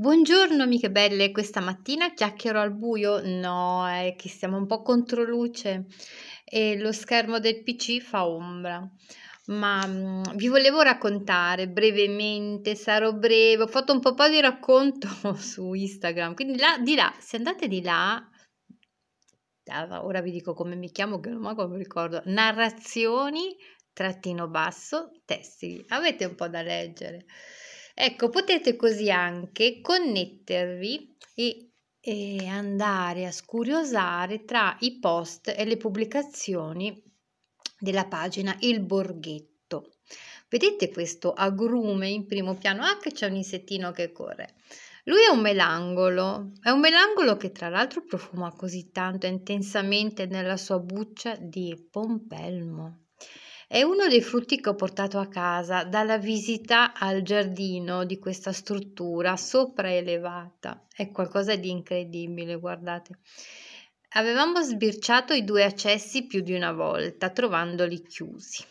Buongiorno amiche belle, questa mattina chiacchiero al buio? No, è che siamo un po' contro luce e lo schermo del PC fa ombra. Ma mm, vi volevo raccontare brevemente, sarò breve, ho fatto un po' di racconto su Instagram, quindi là, di là, se andate di là, ora vi dico come mi chiamo che non mi ricordo, narrazioni trattino basso tessili, avete un po' da leggere. Ecco, potete così anche connettervi e, e andare a scuriosare tra i post e le pubblicazioni della pagina Il Borghetto. Vedete questo agrume in primo piano? Ah, che c'è un insettino che corre. Lui è un melangolo, è un melangolo che tra l'altro profuma così tanto intensamente nella sua buccia di pompelmo. È uno dei frutti che ho portato a casa dalla visita al giardino di questa struttura sopraelevata. È qualcosa di incredibile, guardate. Avevamo sbirciato i due accessi più di una volta, trovandoli chiusi.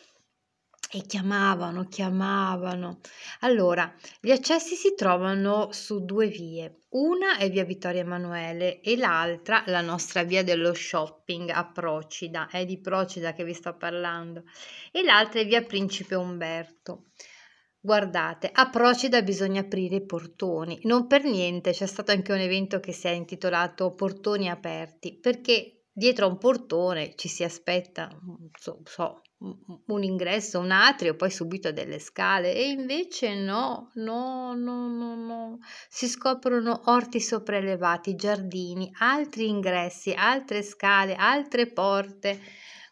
E chiamavano, chiamavano. Allora, gli accessi si trovano su due vie. Una è via Vittorio Emanuele e l'altra la nostra via dello shopping a Procida. È di Procida che vi sto parlando. E l'altra è via Principe Umberto. Guardate, a Procida bisogna aprire i portoni. Non per niente c'è stato anche un evento che si è intitolato Portoni aperti, perché dietro a un portone ci si aspetta, so, so, un ingresso, un atrio, poi subito delle scale e invece no, no, no, no, no. Si scoprono orti sopraelevati, giardini, altri ingressi, altre scale, altre porte.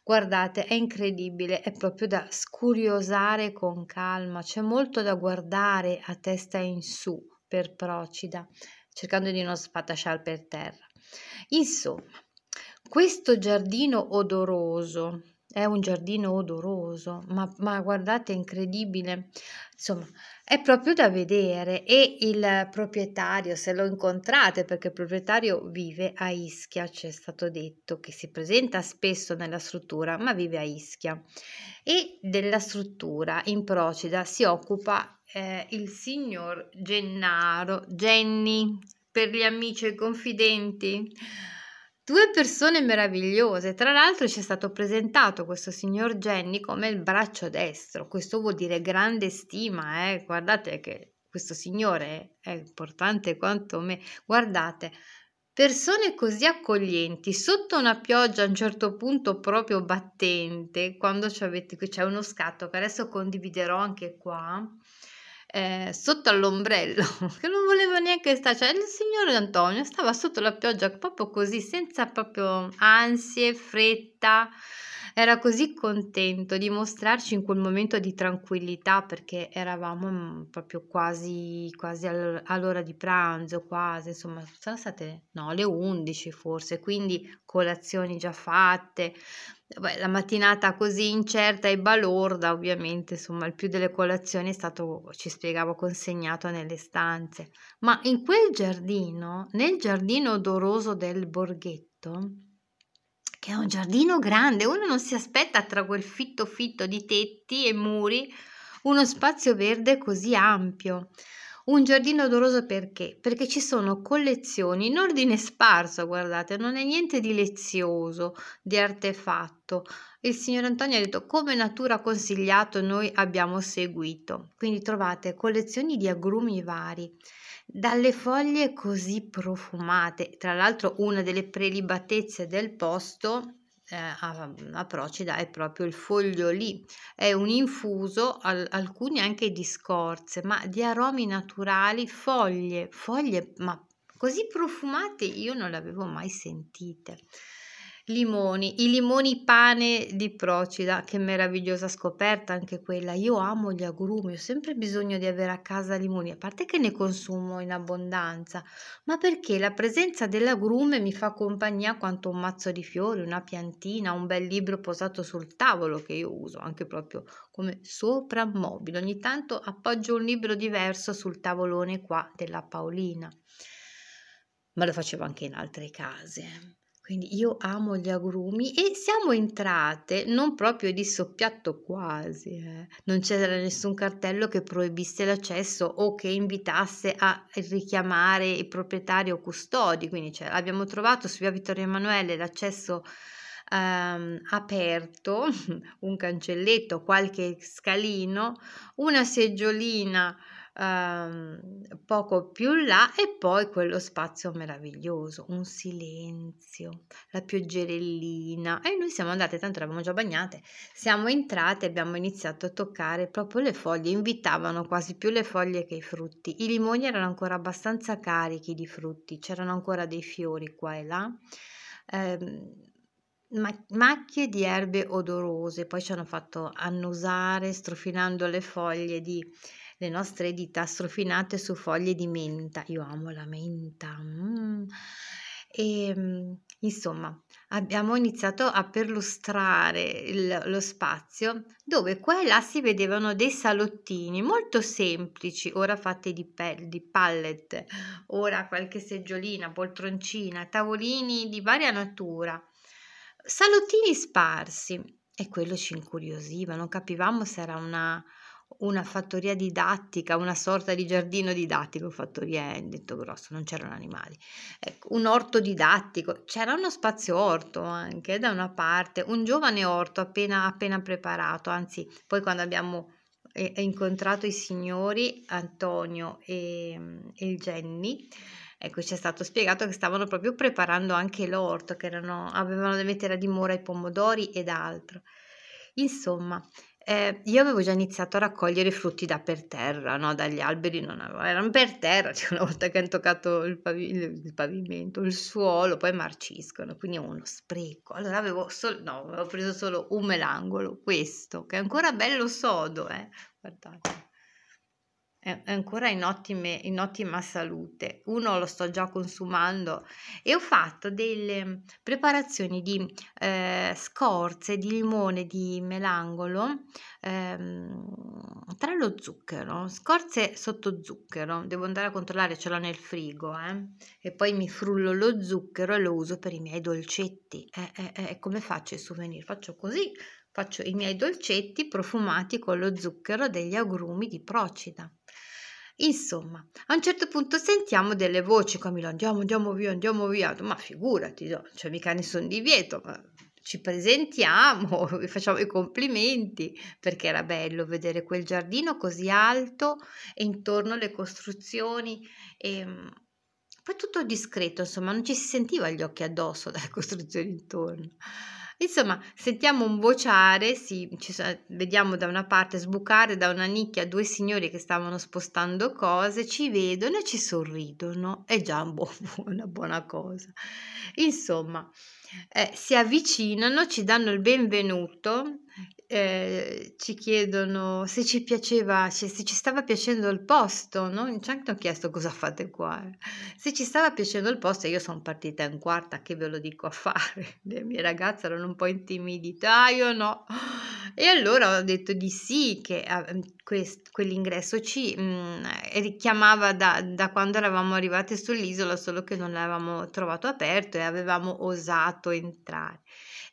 Guardate, è incredibile, è proprio da scuriosare con calma, c'è molto da guardare a testa in su per Procida, cercando di non sfatasciar per terra. Insomma, questo giardino odoroso è un giardino odoroso, ma, ma guardate, è incredibile. Insomma, è proprio da vedere e il proprietario, se lo incontrate, perché il proprietario vive a Ischia, ci è stato detto che si presenta spesso nella struttura, ma vive a Ischia. E della struttura in Procida si occupa eh, il signor Gennaro Genni per gli amici e confidenti Due persone meravigliose, tra l'altro ci è stato presentato questo signor Jenny come il braccio destro, questo vuol dire grande stima, eh? guardate che questo signore è importante quanto me, guardate, persone così accoglienti sotto una pioggia a un certo punto proprio battente, quando c'è uno scatto che adesso condividerò anche qua, eh, sotto all'ombrello, che non voleva neanche stare, cioè il signor Antonio stava sotto la pioggia proprio così, senza proprio ansie, fretta. Era così contento di mostrarci in quel momento di tranquillità perché eravamo mm, proprio quasi, quasi all'ora di pranzo, quasi, insomma, sono state no, le 11 forse, quindi colazioni già fatte. Beh, la mattinata così incerta e balorda, ovviamente, insomma, il più delle colazioni è stato, ci spiegavo, consegnato nelle stanze. Ma in quel giardino, nel giardino odoroso del borghetto, che è un giardino grande, uno non si aspetta tra quel fitto fitto di tetti e muri uno spazio verde così ampio. Un giardino odoroso perché? Perché ci sono collezioni in ordine sparso, guardate, non è niente di lezioso, di artefatto. Il signor Antonio ha detto come natura consigliato noi abbiamo seguito. Quindi trovate collezioni di agrumi vari, dalle foglie così profumate. Tra l'altro una delle prelibatezze del posto eh, a, mm, a, Procida è proprio il foglio lì, è un infuso, al, alcuni anche di scorze, ma di aromi naturali, foglie, foglie, ma così profumate io non le avevo mai sentite limoni, i limoni pane di Procida, che meravigliosa scoperta anche quella. Io amo gli agrumi, ho sempre bisogno di avere a casa limoni, a parte che ne consumo in abbondanza, ma perché la presenza dell'agrume mi fa compagnia quanto un mazzo di fiori, una piantina, un bel libro posato sul tavolo che io uso anche proprio come soprammobile. Ogni tanto appoggio un libro diverso sul tavolone qua della Paolina. Ma lo facevo anche in altre case. Quindi io amo gli agrumi e siamo entrate non proprio di soppiatto quasi, eh. non c'era nessun cartello che proibisse l'accesso o che invitasse a richiamare il proprietario o custodi, quindi cioè, abbiamo trovato su via Vittorio Emanuele l'accesso ehm, aperto, un cancelletto, qualche scalino, una seggiolina ehm, poco più là e poi quello spazio meraviglioso, un silenzio, la pioggerellina e noi siamo andate, tanto eravamo già bagnate, siamo entrate e abbiamo iniziato a toccare proprio le foglie, invitavano quasi più le foglie che i frutti, i limoni erano ancora abbastanza carichi di frutti, c'erano ancora dei fiori qua e là. Eh, macchie di erbe odorose, poi ci hanno fatto annusare strofinando le foglie di le nostre dita strofinate su foglie di menta. Io amo la menta. Mm. E, ehm, insomma, abbiamo iniziato a perlustrare il, lo spazio dove qua e là si vedevano dei salottini molto semplici, ora fatti di, pe- di pallet, ora qualche seggiolina, poltroncina, tavolini di varia natura. Salottini sparsi e quello ci incuriosiva, non capivamo se era una, una fattoria didattica, una sorta di giardino didattico, fattoria è detto grosso, non c'erano animali, ecco, un orto didattico, c'era uno spazio orto anche da una parte, un giovane orto appena, appena preparato, anzi poi quando abbiamo eh, incontrato i signori Antonio e, e Jenny, Ecco, ci è stato spiegato che stavano proprio preparando anche l'orto, che erano, avevano da mettere a dimora i pomodori ed altro. Insomma, eh, io avevo già iniziato a raccogliere frutti da per terra, no? dagli alberi non avevo, erano per terra, cioè una volta che hanno toccato il, pavi- il, pavimento, il suolo, poi marciscono, quindi è uno spreco. Allora avevo, sol- no, avevo preso solo un melangolo, questo, che è ancora bello sodo, eh? guardate è ancora in, ottime, in ottima salute, uno lo sto già consumando e ho fatto delle preparazioni di eh, scorze di limone di melangolo ehm, tra lo zucchero, scorze sotto zucchero, devo andare a controllare, ce l'ho nel frigo eh? e poi mi frullo lo zucchero e lo uso per i miei dolcetti, eh, come faccio i souvenir? Faccio così, faccio i miei dolcetti profumati con lo zucchero degli agrumi di procida. Insomma, a un certo punto sentiamo delle voci come andiamo, andiamo via, andiamo via, ma figurati, non c'è cioè, mica nessun divieto, ma ci presentiamo, vi facciamo i complimenti perché era bello vedere quel giardino così alto e intorno le costruzioni e ehm, poi tutto discreto, insomma, non ci si sentiva gli occhi addosso dalle costruzioni intorno. Insomma, sentiamo un vociare, sì, ci, vediamo da una parte sbucare da una nicchia due signori che stavano spostando cose, ci vedono e ci sorridono, è già un buon, una buona cosa. Insomma, eh, si avvicinano, ci danno il benvenuto eh, ci chiedono se ci piaceva, se, se, ci stava piacendo il posto, no? ci cioè, hanno chiesto cosa fate qua, eh. se ci stava piacendo il posto, io sono partita in quarta, che ve lo dico a fare, le mie ragazze erano un po' intimidite, ah io no, e allora ho detto di sì, che eh, quest, quell'ingresso ci mh, mm, richiamava da, da quando eravamo arrivate sull'isola, solo che non l'avevamo trovato aperto e avevamo osato entrare.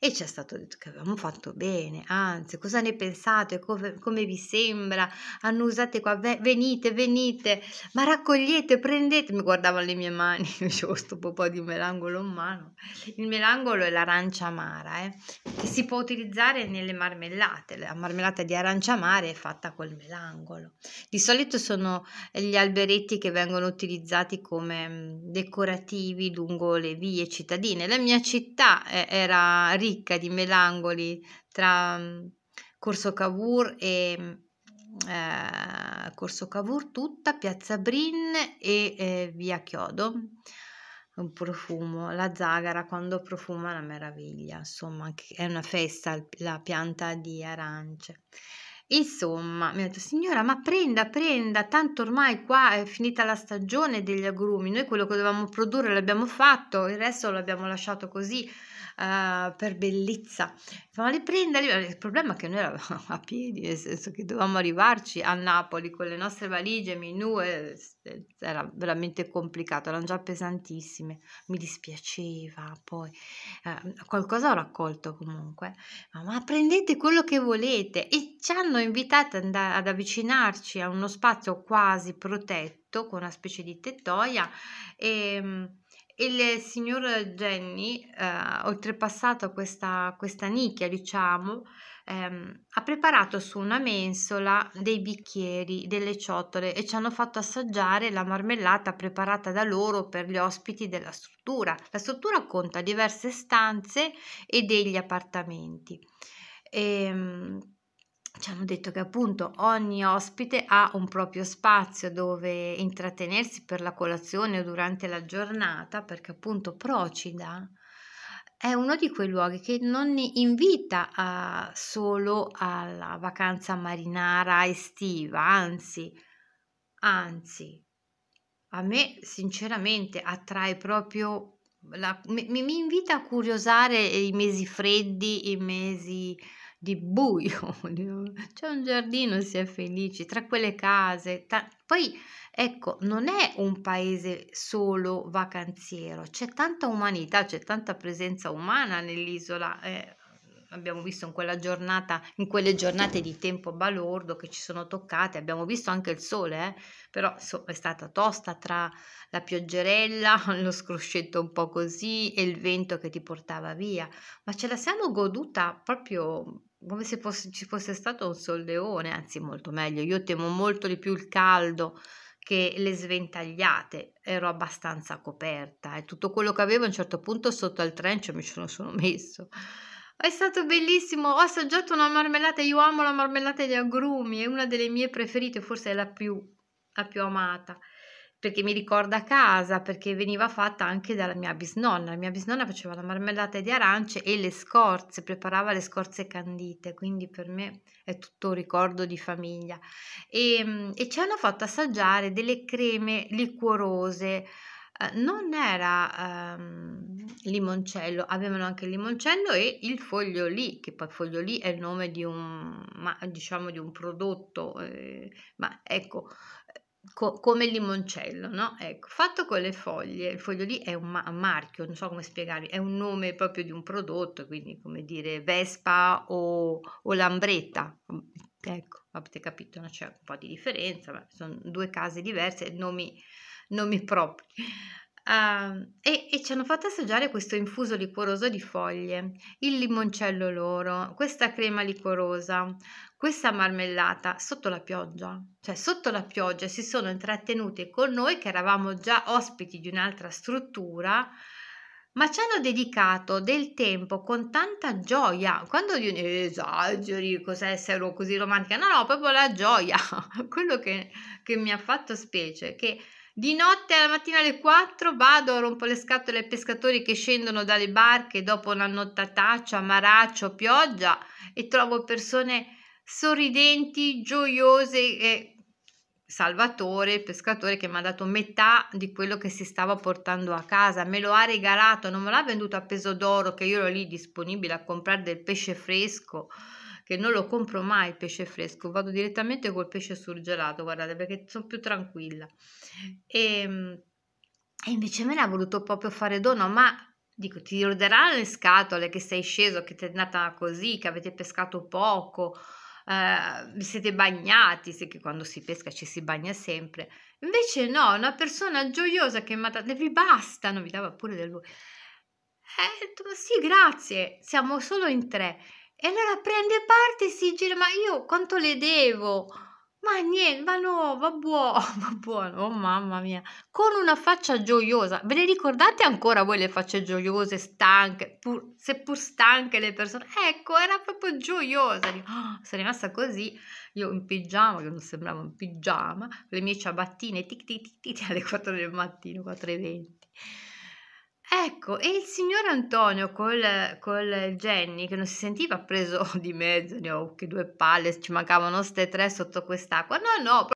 E ci è stato detto che avevamo fatto bene, anzi, cosa ne pensate, come, come vi sembra, annusate qua, venite, venite, ma raccogliete, prendete, mi guardavano le mie mani, ho oh, sto po' di melangolo in mano, il melangolo è l'arancia amara, eh, che si può utilizzare nelle marmellate, la marmellata di arancia amara è fatta col melangolo, di solito sono gli alberetti che vengono utilizzati come mm, decorativi lungo le vie cittadine, la mia città eh, era ricca di melangoli tra mhmm, Corso Cavour e mhmm, eh, Corso Cavour tutta, Piazza Brin e eh, Via Chiodo. Un profumo, la zagara quando profuma è una meraviglia, insomma è una festa la pianta di arance. Insomma, mi ha detto, signora, ma prenda, prenda, tanto ormai qua è finita la stagione degli agrumi, noi quello che dovevamo produrre l'abbiamo fatto, il resto l'abbiamo lasciato così, uh, per bellezza. Insomma, li prende, il problema è che noi eravamo a piedi, nel senso che dovevamo arrivarci a Napoli con le nostre valigie, minù, era veramente complicato, erano già pesantissime, mi dispiaceva, poi uh, qualcosa ho raccolto comunque, ma, ma prendete quello che volete e ci hanno invitato ad, ad avvicinarci a uno spazio quasi protetto con una specie di tettoia e ehm, il signor Jenny, eh, oltrepassato questa, questa nicchia, diciamo, ehm, ha preparato su una mensola dei bicchieri, delle ciotole e ci hanno fatto assaggiare la marmellata preparata da loro per gli ospiti della struttura. La struttura conta diverse stanze e degli appartamenti. Ehm, ci hanno detto che appunto ogni ospite ha un proprio spazio dove intrattenersi per la colazione o durante la giornata, perché appunto Procida è uno di quei luoghi che non invita a, solo alla vacanza marinara estiva, anzi, anzi, a me sinceramente attrae proprio, la, mi, mi invita a curiosare i mesi freddi, i mesi di buio, c'è un giardino, si è felici, tra quelle case. Tra... Poi, ecco, non è un paese solo vacanziero, c'è tanta umanità, c'è tanta presenza umana nell'isola. Eh, abbiamo visto in quella giornata, in quelle giornate di tempo balordo che ci sono toccate, abbiamo visto anche il sole, eh? però so, è stata tosta tra la pioggerella, lo scroscetto un po' così e il vento che ti portava via, ma ce la siamo goduta proprio come se fosse, ci fosse stato un solleone, anzi molto meglio, io temo molto di più il caldo che le sventagliate, ero abbastanza coperta e tutto quello che avevo a un certo punto sotto al trencio mi sono, sono messo. È stato bellissimo, ho assaggiato una marmellata, io amo la marmellata di agrumi, è una delle mie preferite, forse è la più, la più amata perché mi ricorda casa, perché veniva fatta anche dalla mia bisnonna. La mia bisnonna faceva la marmellata di arance e le scorze, preparava le scorze candite, quindi per me è tutto un ricordo di famiglia. E, ehm, e ci hanno fatto assaggiare delle creme liquorose. Eh, non era ehm, limoncello, avevano anche il limoncello e il fogliolì, che poi fogliolì è il nome di un, ma, diciamo, di un prodotto, eh, ma ecco, Co- come il limoncello, no? Ecco, fatto con le foglie, il foglio lì è un, ma- marchio, non so come spiegarvi, è un nome proprio di un prodotto, quindi come dire Vespa o, o Lambretta, mm, ecco, avete capito, no? c'è un po' di differenza, ma sono due case diverse, nomi, nomi propri. Uh, e, e, ci hanno fatto assaggiare questo infuso liquoroso di foglie, il limoncello loro, questa crema liquorosa, questa marmellata sotto la pioggia, cioè sotto la pioggia si sono intrattenute con noi che eravamo già ospiti di un'altra struttura, ma ci hanno dedicato del tempo con tanta gioia. Quando io ne esageri, cos'è essere così romantica? No, no, proprio la gioia, quello che, che mi ha fatto specie, che di notte alla mattina alle 4 vado, rompo le scatole ai pescatori che scendono dalle barche dopo una nottataccia, maraccio, pioggia e trovo persone sorridenti, gioiose e Salvatore, il pescatore che mi ha dato metà di quello che si stava portando a casa, me lo ha regalato, non me l'ha venduto a peso d'oro che io ero lì disponibile a comprare del pesce fresco che non lo compro mai il pesce fresco, vado direttamente col pesce surgelato, guardate, perché sono più tranquilla. E, ehm, e invece me l'ha voluto proprio fare dono, ma dico, ti roderanno le scatole che sei sceso, che ti è andata così, che avete pescato poco, Ehm, vi siete bagnati, se che quando si pesca ci si bagna sempre. Invece no, una persona gioiosa che mi mata, vi bastano, vi dava pure del lui. Eh, sì, grazie, siamo solo in tre. E allora prende parte e si gira, ma io quanto le devo? Ma niente, ma no, va buono, va buono, oh mamma mia, con una faccia gioiosa. Ve le ricordate ancora voi le facce gioiose, stanche, pur, seppur stanche le persone? Ecco, era proprio gioiosa. Oh, ah, sono rimasta così, io in pigiama, che non sembrava un pigiama, le mie ciabattine, tic tic tic, tic alle 4 del mattino, 4.20. Ecco, e il signor Antonio col, col Jenny, che non si sentiva preso di mezzo, ne ho che due palle, ci mancavano ste tre sotto quest'acqua. No, no,